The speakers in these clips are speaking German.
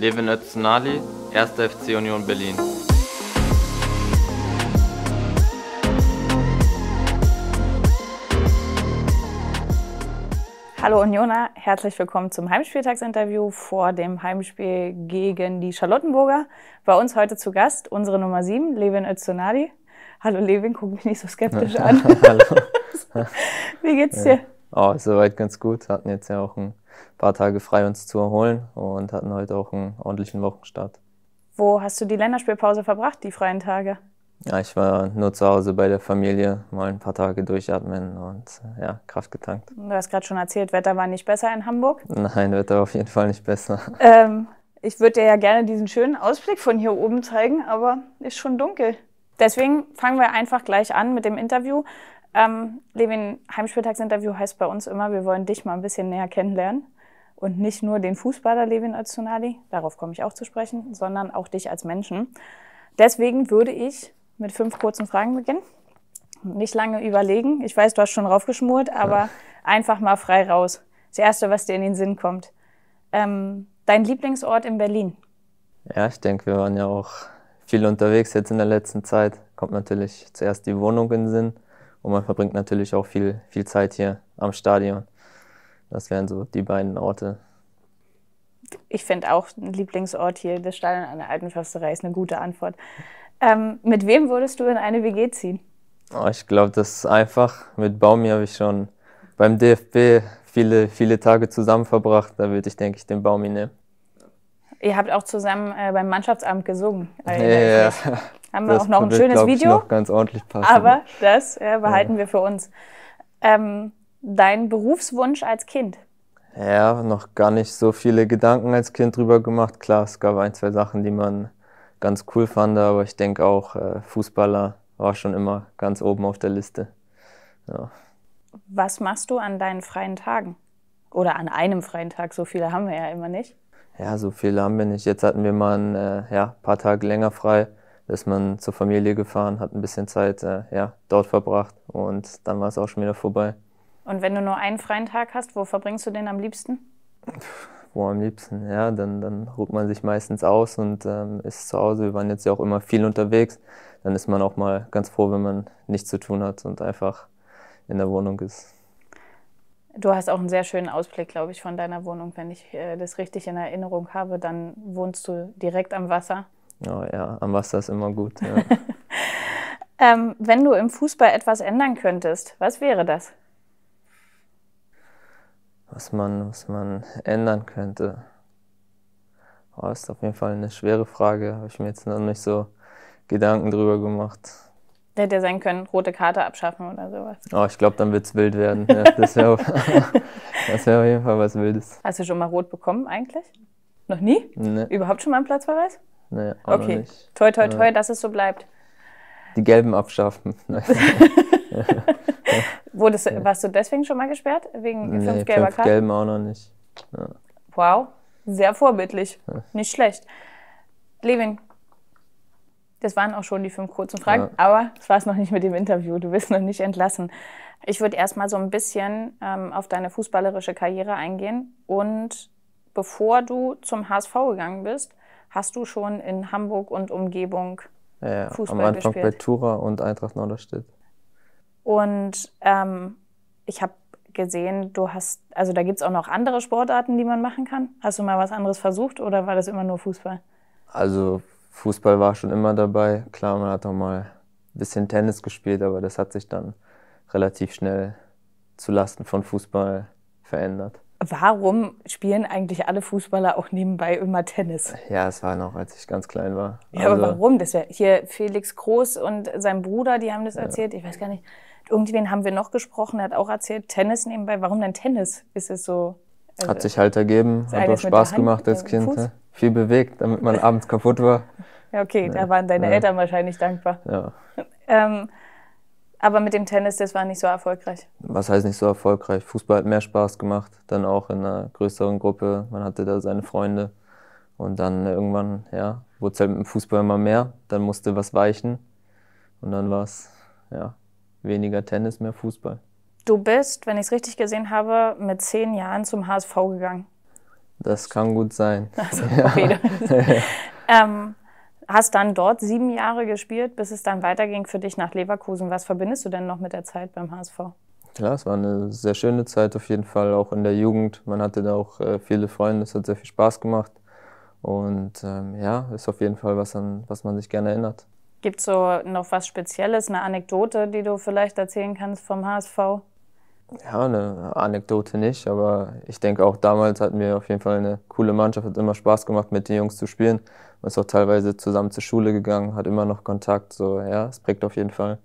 Levin Öznali, 1. FC Union Berlin. Hallo Unioner, herzlich willkommen zum Heimspieltagsinterview vor dem Heimspiel gegen die Charlottenburger. Bei uns heute zu Gast unsere Nummer 7, Levin Özonadi. Hallo Levin, guck mich nicht so skeptisch an. Hallo. Wie geht's dir? Ja. Oh, soweit ganz gut. Hatten jetzt ja auch ein paar Tage frei uns zu erholen und hatten heute auch einen ordentlichen Wochenstart. Wo hast du die Länderspielpause verbracht, die freien Tage? Ja, ich war nur zu Hause bei der Familie, mal ein paar Tage durchatmen und äh, ja, Kraft getankt. Du hast gerade schon erzählt, Wetter war nicht besser in Hamburg? Nein, Wetter auf jeden Fall nicht besser. Ähm, ich würde dir ja gerne diesen schönen Ausblick von hier oben zeigen, aber ist schon dunkel. Deswegen fangen wir einfach gleich an mit dem Interview. Ähm, Levin, Heimspieltagsinterview heißt bei uns immer, wir wollen dich mal ein bisschen näher kennenlernen. Und nicht nur den Fußballer Levin Öztunali, darauf komme ich auch zu sprechen, sondern auch dich als Menschen. Deswegen würde ich mit fünf kurzen Fragen beginnen. Nicht lange überlegen. Ich weiß, du hast schon raufgeschmurt, aber ja. einfach mal frei raus. Das Erste, was dir in den Sinn kommt. Ähm, dein Lieblingsort in Berlin? Ja, ich denke, wir waren ja auch viel unterwegs jetzt in der letzten Zeit. Kommt natürlich zuerst die Wohnung in den Sinn. Und man verbringt natürlich auch viel, viel Zeit hier am Stadion. Das wären so die beiden Orte. Ich finde auch ein Lieblingsort hier, das Stadion an der Alten Försterei, ist eine gute Antwort. Ähm, mit wem würdest du in eine WG ziehen? Oh, ich glaube, das ist einfach. Mit Baumi habe ich schon beim DFB viele, viele Tage zusammen verbracht. Da würde ich, denke ich, den Baumi nehmen. Ihr habt auch zusammen äh, beim Mannschaftsabend gesungen. ja, ja, ja. Haben wir das auch noch ein schönes Video. noch ganz ordentlich passen. Aber das äh, ja, behalten ja. wir für uns. Ähm, dein Berufswunsch als Kind? Ja, noch gar nicht so viele Gedanken als Kind drüber gemacht. Klar, es gab ein, zwei Sachen, die man ganz cool fand, aber ich denke auch, äh, Fußballer war schon immer ganz oben auf der Liste. Ja. Was machst du an deinen freien Tagen? Oder an einem freien Tag, so viele haben wir ja immer nicht. Ja, so viele haben wir nicht. Jetzt hatten wir mal ein äh, ja, paar Tage länger frei. Da ist man zur Familie gefahren, hat ein bisschen Zeit äh, ja, dort verbracht und dann war es auch schon wieder vorbei. Und wenn du nur einen freien Tag hast, wo verbringst du den am liebsten? Wo am liebsten, ja, dann, dann ruht man sich meistens aus und ähm, ist zu Hause. Wir waren jetzt ja auch immer viel unterwegs. Dann ist man auch mal ganz froh, wenn man nichts zu tun hat und einfach in der Wohnung ist. Du hast auch einen sehr schönen Ausblick, glaube ich, von deiner Wohnung. Wenn ich äh, das richtig in Erinnerung habe, dann wohnst du direkt am Wasser. Oh ja, am Wasser ist immer gut. Ja. ähm, wenn du im Fußball etwas ändern könntest, was wäre das? Was man, was man ändern könnte. Oh, ist auf jeden Fall eine schwere Frage. Habe ich mir jetzt noch nicht so Gedanken drüber gemacht. Der hätte ja sein können, rote Karte abschaffen oder sowas. Oh, ich glaube, dann wird es wild werden. Ja, das wäre wär auf jeden Fall was Wildes. Hast du schon mal rot bekommen eigentlich? Noch nie? Nee. Überhaupt schon mal einen Platzverweis? Nee, auch okay. noch nicht. Toi, toi, toi, ja. dass es so bleibt. Die gelben abschaffen. Wurdest du, warst du deswegen schon mal gesperrt? Wegen nee, fünf gelber fünf Karten? gelben auch noch nicht. Ja. Wow, sehr vorbildlich. Nicht schlecht. Levin, das waren auch schon die fünf kurzen Fragen, ja. aber das war es noch nicht mit dem Interview. Du bist noch nicht entlassen. Ich würde erstmal so ein bisschen ähm, auf deine fußballerische Karriere eingehen. Und bevor du zum HSV gegangen bist, hast du schon in Hamburg und Umgebung ja, ja. Fußball gespielt. Am Anfang bei Tura und Eintracht Norderstedt. Und ähm, ich habe gesehen, du hast, also da gibt es auch noch andere Sportarten, die man machen kann. Hast du mal was anderes versucht oder war das immer nur Fußball? Also Fußball war schon immer dabei. Klar, man hat auch mal ein bisschen Tennis gespielt, aber das hat sich dann relativ schnell zulasten von Fußball verändert. Warum spielen eigentlich alle Fußballer auch nebenbei immer Tennis? Ja, es war noch, als ich ganz klein war. Ja, also, aber warum? Das wär, hier Felix Groß und sein Bruder, die haben das ja. erzählt. Ich weiß gar nicht. Irgendwen haben wir noch gesprochen, der hat auch erzählt, Tennis nebenbei. Warum denn Tennis? Ist es so? Also, hat sich halt ergeben, hat auch Spaß gemacht als äh, Kind. Ne? viel bewegt, damit man abends kaputt war. Ja, okay, nee, da waren deine nee. Eltern wahrscheinlich dankbar. Ja. ähm, aber mit dem Tennis, das war nicht so erfolgreich. Was heißt nicht so erfolgreich? Fußball hat mehr Spaß gemacht, dann auch in einer größeren Gruppe. Man hatte da seine Freunde. Und dann irgendwann, ja, wurde es halt mit dem Fußball immer mehr. Dann musste was weichen. Und dann war es, ja, weniger Tennis, mehr Fußball. Du bist, wenn ich es richtig gesehen habe, mit zehn Jahren zum HSV gegangen. Das kann gut sein. Also, okay, ja. ähm, hast dann dort sieben Jahre gespielt, bis es dann weiterging für dich nach Leverkusen. Was verbindest du denn noch mit der Zeit beim HSV? Klar, es war eine sehr schöne Zeit auf jeden Fall, auch in der Jugend. Man hatte da auch äh, viele Freunde, es hat sehr viel Spaß gemacht. Und ähm, ja, ist auf jeden Fall was, an was man sich gerne erinnert. Gibt es so noch was Spezielles, eine Anekdote, die du vielleicht erzählen kannst vom HSV? Ja, eine Anekdote nicht, aber ich denke auch damals hatten wir auf jeden Fall eine coole Mannschaft, hat immer Spaß gemacht, mit den Jungs zu spielen. Man ist auch teilweise zusammen zur Schule gegangen, hat immer noch Kontakt, so ja, es prägt auf jeden Fall.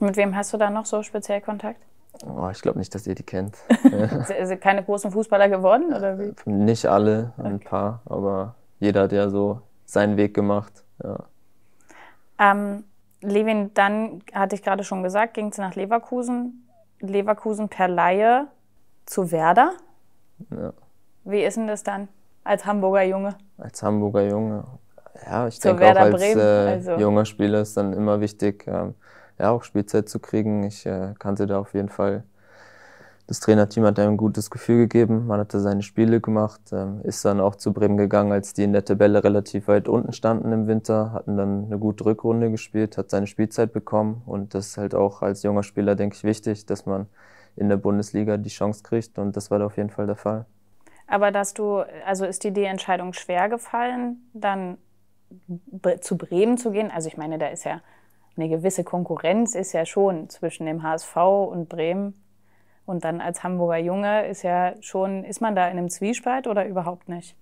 Mit wem hast du da noch so speziell Kontakt? Oh, ich glaube nicht, dass ihr die kennt. Sind keine großen Fußballer geworden oder wie? Äh, nicht alle, ein okay. paar, aber jeder hat ja so seinen Weg gemacht. Ja. Ähm, Levin, dann hatte ich gerade schon gesagt, ging es nach Leverkusen Leverkusen per Laie zu Werder? Ja. Wie ist denn das dann als Hamburger Junge? Als Hamburger Junge. Ja, ich zu denke Werder auch als Bremen, äh, also. junger Spieler ist dann immer wichtig, ähm, ja, auch Spielzeit zu kriegen. Ich äh, kannte da auf jeden Fall das Trainerteam hat einem ein gutes Gefühl gegeben. Man hatte seine Spiele gemacht, ähm, ist dann auch zu Bremen gegangen, als die in der Tabelle relativ weit unten standen im Winter, hatten dann eine gute Rückrunde gespielt, hat seine Spielzeit bekommen und das ist halt auch als junger Spieler, denke ich, wichtig, dass man in der Bundesliga die Chance kriegt und das war da auf jeden Fall der Fall. Aber dass du, also ist dir die Entscheidung schwer gefallen, dann zu Bremen zu gehen? Also ich meine, da ist ja eine gewisse Konkurrenz ist ja schon zwischen dem HSV und Bremen. Und dann als Hamburger Junge ist ja schon, ist man da in einem Zwiespalt oder überhaupt nicht?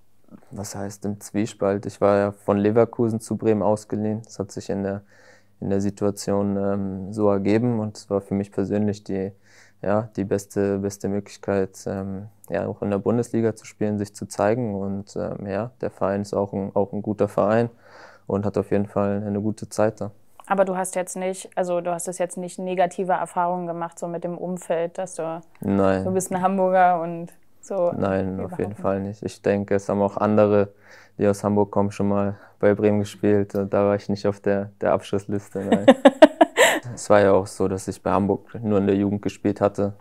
Was heißt im Zwiespalt? Ich war ja von Leverkusen zu Bremen ausgeliehen. Das hat sich in der, in der Situation ähm, so ergeben und es war für mich persönlich die, ja, die beste, beste Möglichkeit, ähm, ja, auch in der Bundesliga zu spielen, sich zu zeigen. Und ähm, ja, der Verein ist auch ein, auch ein guter Verein und hat auf jeden Fall eine gute Zeit da. Aber du hast jetzt nicht, also du hast es jetzt nicht negative Erfahrungen gemacht, so mit dem Umfeld, dass du, Nein. du bist ein Hamburger und so. Nein, auf jeden Fall nicht. Ich denke, es haben auch andere, die aus Hamburg kommen, schon mal bei Bremen gespielt. Da war ich nicht auf der, der Abschlussliste. es war ja auch so, dass ich bei Hamburg nur in der Jugend gespielt hatte.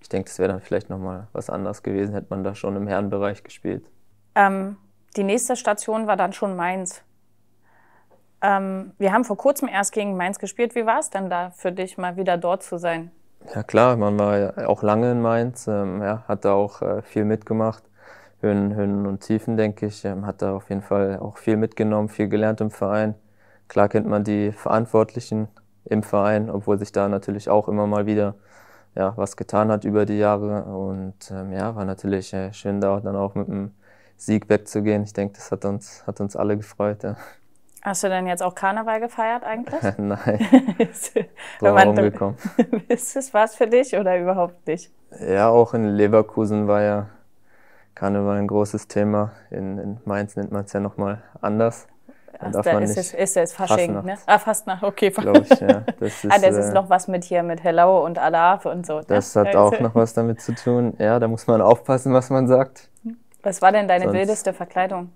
Ich denke, das wäre dann vielleicht nochmal was anderes gewesen, hätte man da schon im Herrenbereich gespielt. Ähm, die nächste Station war dann schon Mainz. Ähm, wir haben vor kurzem erst gegen Mainz gespielt. Wie war es denn da für dich, mal wieder dort zu sein? Ja klar, man war ja auch lange in Mainz, ähm, ja, hat da auch äh, viel mitgemacht. Höhen, Höhen und Tiefen, denke ich. Ähm, hat da auf jeden Fall auch viel mitgenommen, viel gelernt im Verein. Klar kennt man die Verantwortlichen im Verein, obwohl sich da natürlich auch immer mal wieder ja, was getan hat über die Jahre. Und ähm, ja, war natürlich äh, schön, da dann auch mit dem Sieg wegzugehen. Ich denke, das hat uns, hat uns alle gefreut. Ja. Hast du denn jetzt auch Karneval gefeiert eigentlich? Nein. Bin rumgekommen. Ist es was für dich oder überhaupt nicht? Ja, auch in Leverkusen war ja Karneval ein großes Thema. In, in Mainz nennt man es ja nochmal anders. Ach, da ist, es, ist es Fasching, Fastnacht. ne? Ah, Fastnacht, okay. Glaube ich, ja. Ah, das ist, ah, äh, das ist noch was mit hier, mit Hello und Alaf und so. Ne? Das hat auch noch was damit zu tun. Ja, da muss man aufpassen, was man sagt. Was war denn deine Sonst. wildeste Verkleidung?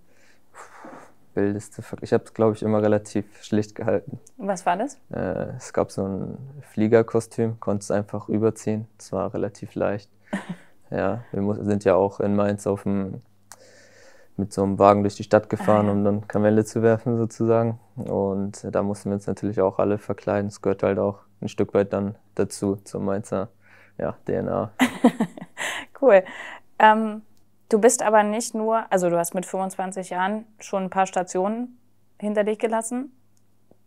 wildeste Ich habe es, glaube ich, immer relativ schlicht gehalten. Was war das? Äh, es gab so ein Fliegerkostüm, konnte es einfach überziehen. Es war relativ leicht. ja, wir sind ja auch in Mainz auf dem, mit so einem Wagen durch die Stadt gefahren, ah, ja. um dann Kamelle zu werfen sozusagen. Und da mussten wir uns natürlich auch alle verkleiden. Es gehört halt auch ein Stück weit dann dazu, zur Mainzer ja, DNA. cool. Ähm, Du bist aber nicht nur, also du hast mit 25 Jahren schon ein paar Stationen hinter dich gelassen.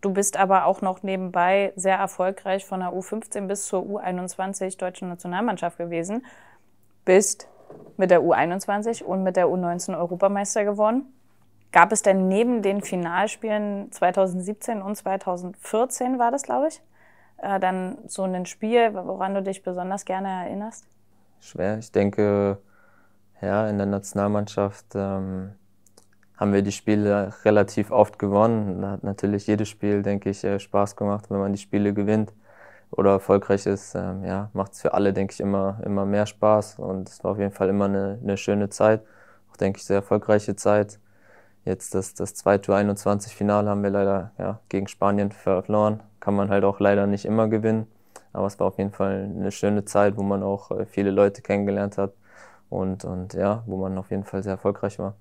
Du bist aber auch noch nebenbei sehr erfolgreich von der U15 bis zur U21 deutschen Nationalmannschaft gewesen. Bist mit der U21 und mit der U19 Europameister geworden. Gab es denn neben den Finalspielen 2017 und 2014 war das, glaube ich, äh, dann so ein Spiel, woran du dich besonders gerne erinnerst? Schwer. Ich denke, ja, in der Nationalmannschaft ähm, haben wir die Spiele relativ oft gewonnen. Da hat natürlich jedes Spiel, denke ich, äh, Spaß gemacht, wenn man die Spiele gewinnt oder erfolgreich ist. Ähm, ja, macht es für alle, denke ich, immer, immer mehr Spaß. Und es war auf jeden Fall immer eine, eine schöne Zeit. Auch, denke ich, sehr erfolgreiche Zeit. Jetzt das, das zweite 21 Finale haben wir leider ja, gegen Spanien verloren. Kann man halt auch leider nicht immer gewinnen. Aber es war auf jeden Fall eine schöne Zeit, wo man auch äh, viele Leute kennengelernt hat, und, und ja, wo man auf jeden Fall sehr erfolgreich war.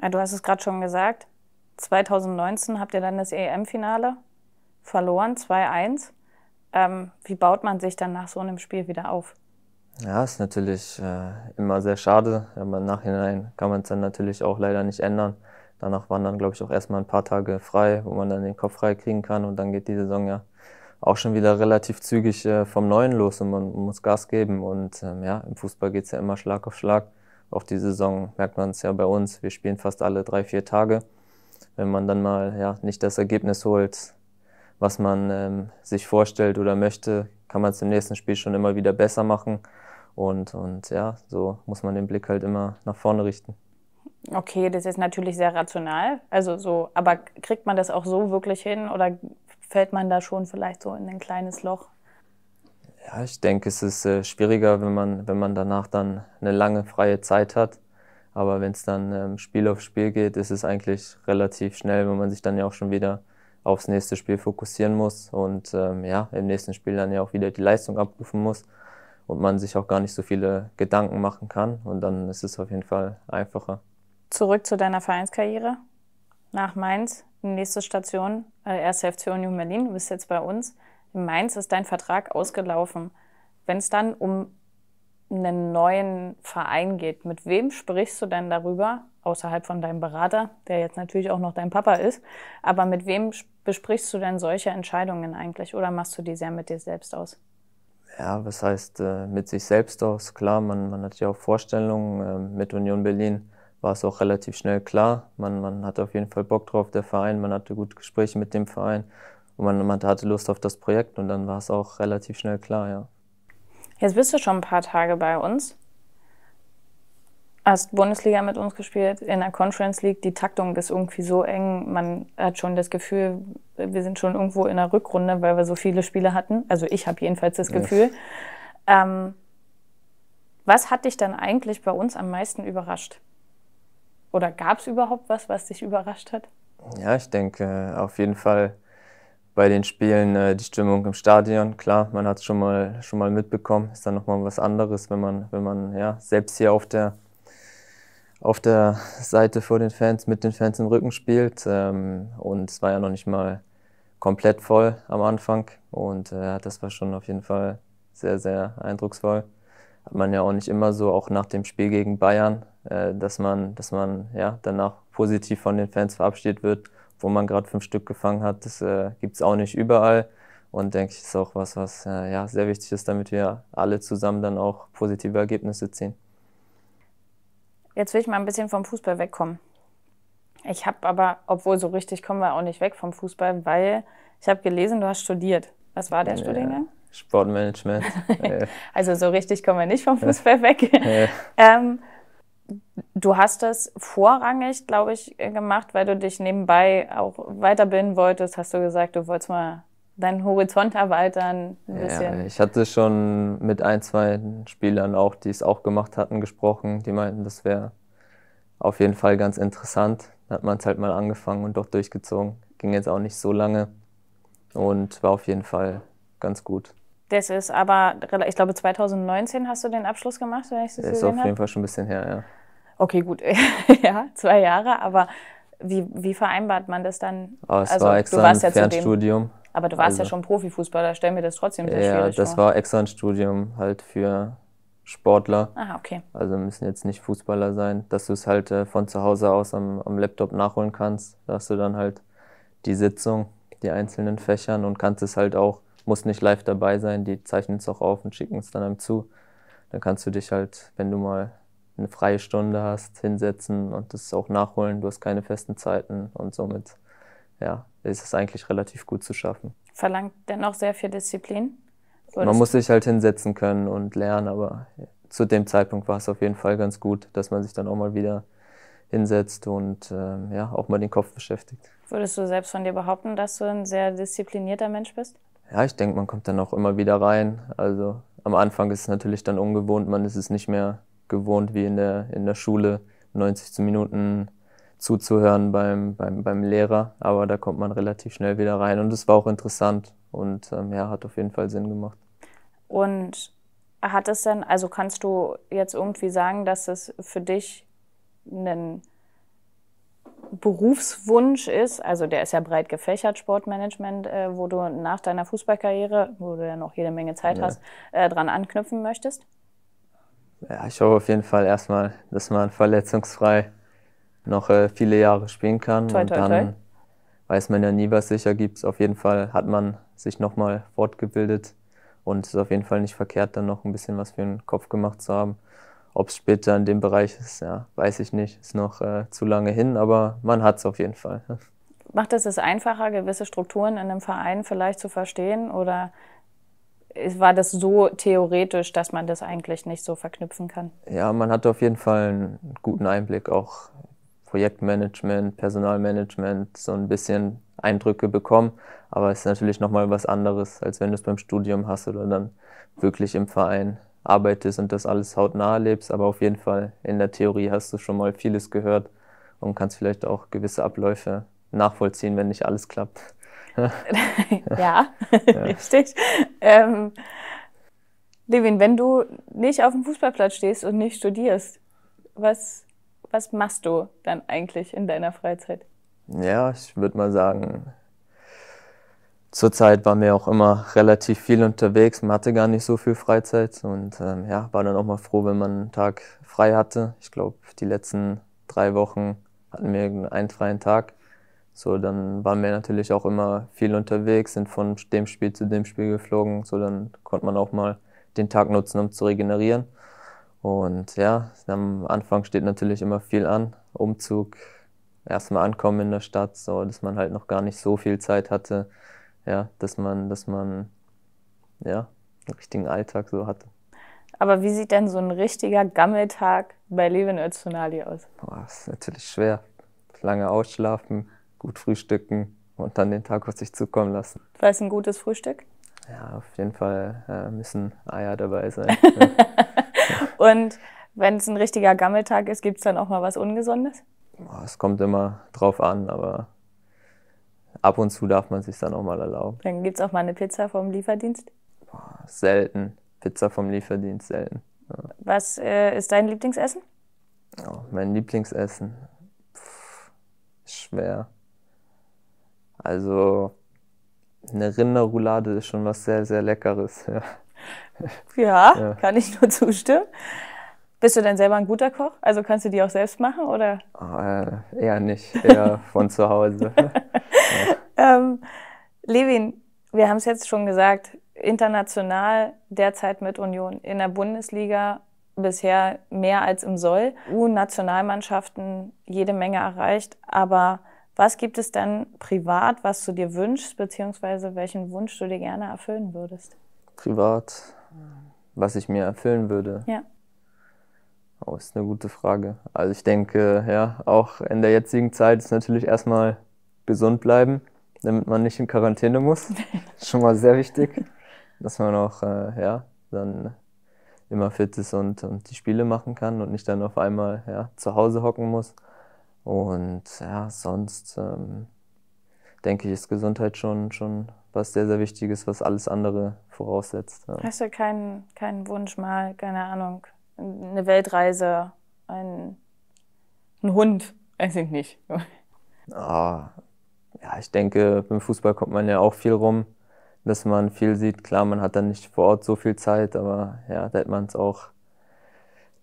Ja, ah, du hast es gerade schon gesagt, 2019 habt ihr dann das EM-Finale verloren, 2-1. Ähm, wie baut man sich dann nach so einem Spiel wieder auf? Ja, ist natürlich äh, immer sehr schade, aber im Nachhinein kann man es dann natürlich auch leider nicht ändern. Danach waren dann, glaube ich, auch erstmal ein paar Tage frei, wo man dann den Kopf frei kriegen kann und dann geht die Saison ja auch schon wieder relativ zügig äh, vom Neuen los und man muss Gas geben. Und ähm, ja, im Fußball geht es ja immer Schlag auf Schlag. Auch die Saison merkt man es ja bei uns. Wir spielen fast alle drei, vier Tage. Wenn man dann mal ja, nicht das Ergebnis holt, was man ähm, sich vorstellt oder möchte, kann man es im nächsten Spiel schon immer wieder besser machen. Und, und ja, so muss man den Blick halt immer nach vorne richten. Okay, das ist natürlich sehr rational. Also so, aber kriegt man das auch so wirklich hin oder fällt man da schon vielleicht so in ein kleines Loch? Ja, ich denke, es ist äh, schwieriger, wenn man, wenn man danach dann eine lange freie Zeit hat. Aber wenn es dann ähm, Spiel auf Spiel geht, ist es eigentlich relativ schnell, wenn man sich dann ja auch schon wieder aufs nächste Spiel fokussieren muss und ähm, ja, im nächsten Spiel dann ja auch wieder die Leistung abrufen muss und man sich auch gar nicht so viele Gedanken machen kann. Und dann ist es auf jeden Fall einfacher. Zurück zu deiner Vereinskarriere nach Mainz nächste Station, äh, FC Union Berlin, du bist jetzt bei uns. In Mainz ist dein Vertrag ausgelaufen. Wenn es dann um einen neuen Verein geht, mit wem sprichst du denn darüber, außerhalb von deinem Berater, der jetzt natürlich auch noch dein Papa ist, aber mit wem besprichst du denn solche Entscheidungen eigentlich oder machst du die sehr mit dir selbst aus? Ja, was heißt äh, mit sich selbst aus? Klar, man, man hat ja auch Vorstellungen äh, mit Union Berlin war es auch relativ schnell klar. Man, man hatte auf jeden Fall Bock drauf, der Verein, man hatte gute Gespräche mit dem Verein und man, man hatte Lust auf das Projekt und dann war es auch relativ schnell klar, ja. Jetzt bist du schon ein paar Tage bei uns. Hast Bundesliga mit uns gespielt, in der Conference League. Die Taktung ist irgendwie so eng. Man hat schon das Gefühl, wir sind schon irgendwo in der Rückrunde, weil wir so viele Spiele hatten. Also ich habe jedenfalls das Gefühl. Ähm, was hat dich dann eigentlich bei uns am meisten überrascht? Oder gab es überhaupt was, was dich überrascht hat? Ja, ich denke äh, auf jeden Fall bei den Spielen äh, die Stimmung im Stadion. Klar, man hat es schon mal, schon mal mitbekommen. Ist dann nochmal was anderes, wenn man, wenn man ja, selbst hier auf der, auf der Seite vor den Fans, mit den Fans im Rücken spielt. Ähm, und es war ja noch nicht mal komplett voll am Anfang. Und äh, das war schon auf jeden Fall sehr, sehr eindrucksvoll hat man ja auch nicht immer so, auch nach dem Spiel gegen Bayern, äh, dass man, dass man ja, danach positiv von den Fans verabschiedet wird, wo man gerade fünf Stück gefangen hat. Das äh, gibt es auch nicht überall. Und denke ich, ist auch was, was äh, ja, sehr wichtig ist, damit wir alle zusammen dann auch positive Ergebnisse ziehen. Jetzt will ich mal ein bisschen vom Fußball wegkommen. Ich habe aber, obwohl so richtig kommen wir auch nicht weg vom Fußball, weil ich habe gelesen, du hast studiert. Was war der ja, Studiengang? Sportmanagement. Äh. also so richtig kommen wir nicht vom Fußball weg. ähm, du hast das vorrangig, glaube ich, gemacht, weil du dich nebenbei auch weiterbilden wolltest. Hast du gesagt, du wolltest mal deinen Horizont erweitern ein bisschen. Ja, ich hatte schon mit ein, zwei Spielern auch, die es auch gemacht hatten, gesprochen. Die meinten, das wäre auf jeden Fall ganz interessant. Da hat man es halt mal angefangen und doch durchgezogen. Ging jetzt auch nicht so lange und war auf jeden Fall ganz gut. Das ist aber, ich glaube, 2019 hast du den Abschluss gemacht, wenn ich das das Ist auf jeden hab. Fall schon ein bisschen her, ja. Okay, gut, ja, zwei Jahre, aber wie, wie vereinbart man das dann? Oh, es also, war extra du warst ein ja Fernstudium. aber du warst also, ja schon Profifußballer, stell mir das trotzdem sehr ja, schwierig vor. Ja, das war extra ein Studium halt für Sportler. Ah, okay. Also müssen jetzt nicht Fußballer sein, dass du es halt äh, von zu Hause aus am, am Laptop nachholen kannst. Da hast du dann halt die Sitzung, die einzelnen Fächern und kannst es halt auch musst nicht live dabei sein, die zeichnen es auch auf und schicken es dann einem zu. Dann kannst du dich halt, wenn du mal eine freie Stunde hast, hinsetzen und das auch nachholen. Du hast keine festen Zeiten und somit ja, ist es eigentlich relativ gut zu schaffen. Verlangt dennoch sehr viel Disziplin. Oder man muss sich halt hinsetzen können und lernen, aber zu dem Zeitpunkt war es auf jeden Fall ganz gut, dass man sich dann auch mal wieder hinsetzt und ähm, ja, auch mal den Kopf beschäftigt. Würdest du selbst von dir behaupten, dass du ein sehr disziplinierter Mensch bist? ja, ich denke, man kommt dann auch immer wieder rein. Also am Anfang ist es natürlich dann ungewohnt, man ist es nicht mehr gewohnt wie in der, in der Schule, 90 Minuten zuzuhören beim, beim, beim Lehrer, aber da kommt man relativ schnell wieder rein und es war auch interessant und ähm, ja, hat auf jeden Fall Sinn gemacht. Und hat es denn, also kannst du jetzt irgendwie sagen, dass es für dich einen Berufswunsch ist, also der ist ja breit gefächert, Sportmanagement, äh, wo du nach deiner Fußballkarriere, wo du ja noch jede Menge Zeit ja. hast, äh, dran anknüpfen möchtest? Ja, ich hoffe auf jeden Fall erstmal, dass man verletzungsfrei noch äh, viele Jahre spielen kann. Toi, toi, und dann toi. weiß man ja nie, was sicher gibt. Auf jeden Fall hat man sich nochmal fortgebildet und es ist auf jeden Fall nicht verkehrt, dann noch ein bisschen was für den Kopf gemacht zu haben. Ob es später in dem Bereich ist, ja, weiß ich nicht. Ist noch äh, zu lange hin, aber man hat es auf jeden Fall. Macht es es einfacher, gewisse Strukturen in einem Verein vielleicht zu verstehen? Oder war das so theoretisch, dass man das eigentlich nicht so verknüpfen kann? Ja, man hat auf jeden Fall einen guten Einblick, auch Projektmanagement, Personalmanagement, so ein bisschen Eindrücke bekommen. Aber es ist natürlich nochmal was anderes, als wenn du es beim Studium hast oder dann wirklich im Verein arbeitest und das alles hautnah lebst, aber auf jeden Fall in der Theorie hast du schon mal vieles gehört und kannst vielleicht auch gewisse Abläufe nachvollziehen, wenn nicht alles klappt. ja, ja, richtig. Ähm, Levin, wenn du nicht auf dem Fußballplatz stehst und nicht studierst, was, was machst du dann eigentlich in deiner Freizeit? Ja, ich würde mal sagen, zurzeit waren wir auch immer relativ viel unterwegs. Man hatte gar nicht so viel Freizeit und ähm, ja, war dann auch mal froh, wenn man einen Tag frei hatte. Ich glaube, die letzten drei Wochen hatten wir einen freien Tag. So, dann waren wir natürlich auch immer viel unterwegs, sind von dem Spiel zu dem Spiel geflogen. So, dann konnte man auch mal den Tag nutzen, um zu regenerieren. Und ja, am Anfang steht natürlich immer viel an. Umzug, erstmal ankommen in der Stadt, so dass man halt noch gar nicht so viel Zeit hatte, ja, dass man, dass man ja, einen richtigen Alltag so hatte. Aber wie sieht denn so ein richtiger Gammeltag bei Levin Öztunali aus? Boah, das ist natürlich schwer. Lange ausschlafen, gut frühstücken und dann den Tag auf sich zukommen lassen. Was ist ein gutes Frühstück? Ja, auf jeden Fall äh, müssen Eier dabei sein. und wenn es ein richtiger Gammeltag ist, gibt es dann auch mal was Ungesundes? Es kommt immer drauf an, aber ab und zu darf man sich dann auch mal erlauben. Dann gibt es auch mal eine Pizza vom Lieferdienst? Boah, selten. Pizza vom Lieferdienst, selten. Ja. Was äh, ist dein Lieblingsessen? Oh, mein Lieblingsessen? Pff, schwer. Also, eine Rinderroulade ist schon was sehr, sehr Leckeres. Ja. Ja, ja, kann ich nur zustimmen. Bist du denn selber ein guter Koch? Also kannst du die auch selbst machen oder? Oh, äh, eher nicht, eher von zu Hause. Ähm, Levin, wir haben es jetzt schon gesagt, international derzeit mit Union in der Bundesliga bisher mehr als im Soll. U-Nationalmannschaften jede Menge erreicht, aber was gibt es denn privat, was du dir wünschst, beziehungsweise welchen Wunsch du dir gerne erfüllen würdest? Privat, was ich mir erfüllen würde. Ja. Oh, ist eine gute Frage. Also ich denke, ja, auch in der jetzigen Zeit ist natürlich erstmal gesund bleiben damit man nicht in Quarantäne muss. Schon mal sehr wichtig, dass man auch äh, ja, dann immer fit ist und, und die Spiele machen kann und nicht dann auf einmal ja, zu Hause hocken muss. Und ja, sonst ähm, denke ich, ist Gesundheit schon, schon was sehr, sehr Wichtiges, was alles andere voraussetzt. Ja. Hast du keinen, keinen Wunsch mal, keine Ahnung, eine Weltreise, einen, ein Hund? Weiß ich nicht. Ah, ja, ich denke, beim Fußball kommt man ja auch viel rum, dass man viel sieht. Klar, man hat dann nicht vor Ort so viel Zeit, aber ja, da hätte man es auch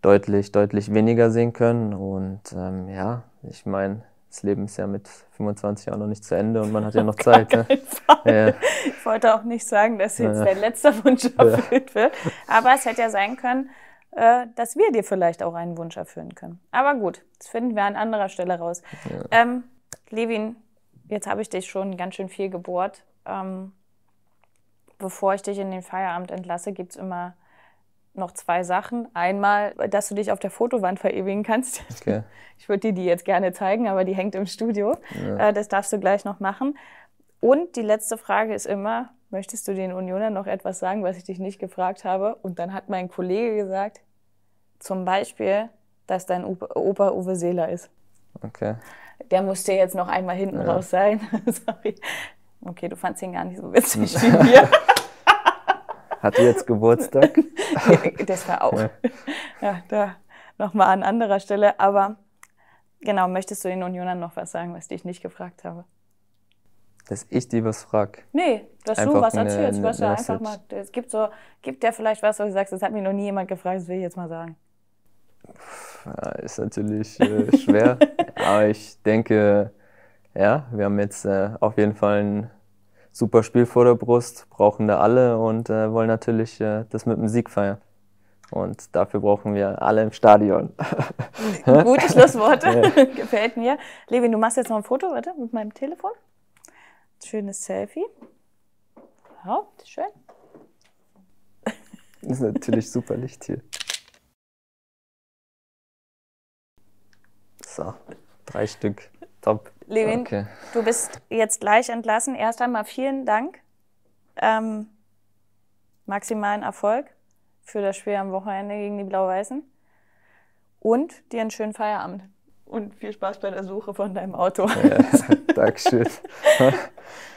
deutlich, deutlich weniger sehen können. Und ähm, ja, ich meine, das Leben ist ja mit 25 Jahren noch nicht zu Ende und man hat ja noch Zeit. Ne? Ja. Ich wollte auch nicht sagen, dass jetzt ja. dein letzter Wunsch erfüllt ja. wird. Aber es hätte ja sein können, äh, dass wir dir vielleicht auch einen Wunsch erfüllen können. Aber gut, das finden wir an anderer Stelle raus. Ähm, Levin, jetzt habe ich dich schon ganz schön viel gebohrt. Ähm, bevor ich dich in den Feierabend entlasse, gibt es immer noch zwei Sachen. Einmal, dass du dich auf der Fotowand verewigen kannst. Okay. Ich würde dir die jetzt gerne zeigen, aber die hängt im Studio. Ja. Äh, das darfst du gleich noch machen. Und die letzte Frage ist immer, möchtest du den Unionern noch etwas sagen, was ich dich nicht gefragt habe? Und dann hat mein Kollege gesagt, zum Beispiel, dass dein Opa Uwe Seeler ist. Okay. Der musste jetzt noch einmal hinten ja. raus sein. Sorry. Okay, du fandst ihn gar nicht so witzig wie wir. Hat jetzt Geburtstag? das war auch. Ja, ja da nochmal an anderer Stelle. Aber genau, möchtest du den Unionern noch was sagen, was ich nicht gefragt habe? Dass ich die was frage. Nee, dass einfach du was eine, erzählst. Eine, eine einfach mal, es gibt so, gibt ja vielleicht was, wo du sagst, das hat mir noch nie jemand gefragt, das will ich jetzt mal sagen. Puh ist natürlich äh, schwer. Aber ich denke, ja, wir haben jetzt äh, auf jeden Fall ein super Spiel vor der Brust, brauchen da alle und äh, wollen natürlich äh, das mit dem Sieg feiern. Und dafür brauchen wir alle im Stadion. Gute Schlussworte, ja. gefällt mir. Levin, du machst jetzt noch ein Foto, warte, mit meinem Telefon. Schönes Selfie. Haupt, schön. Das ist natürlich super Licht hier. So, drei Stück. Top. Levin, okay. du bist jetzt gleich entlassen. Erst einmal vielen Dank. Ähm, maximalen Erfolg für das Spiel am Wochenende gegen die Blau-Weißen. Und dir einen schönen Feierabend. Und viel Spaß bei der Suche von deinem Auto. Ja, Dankeschön.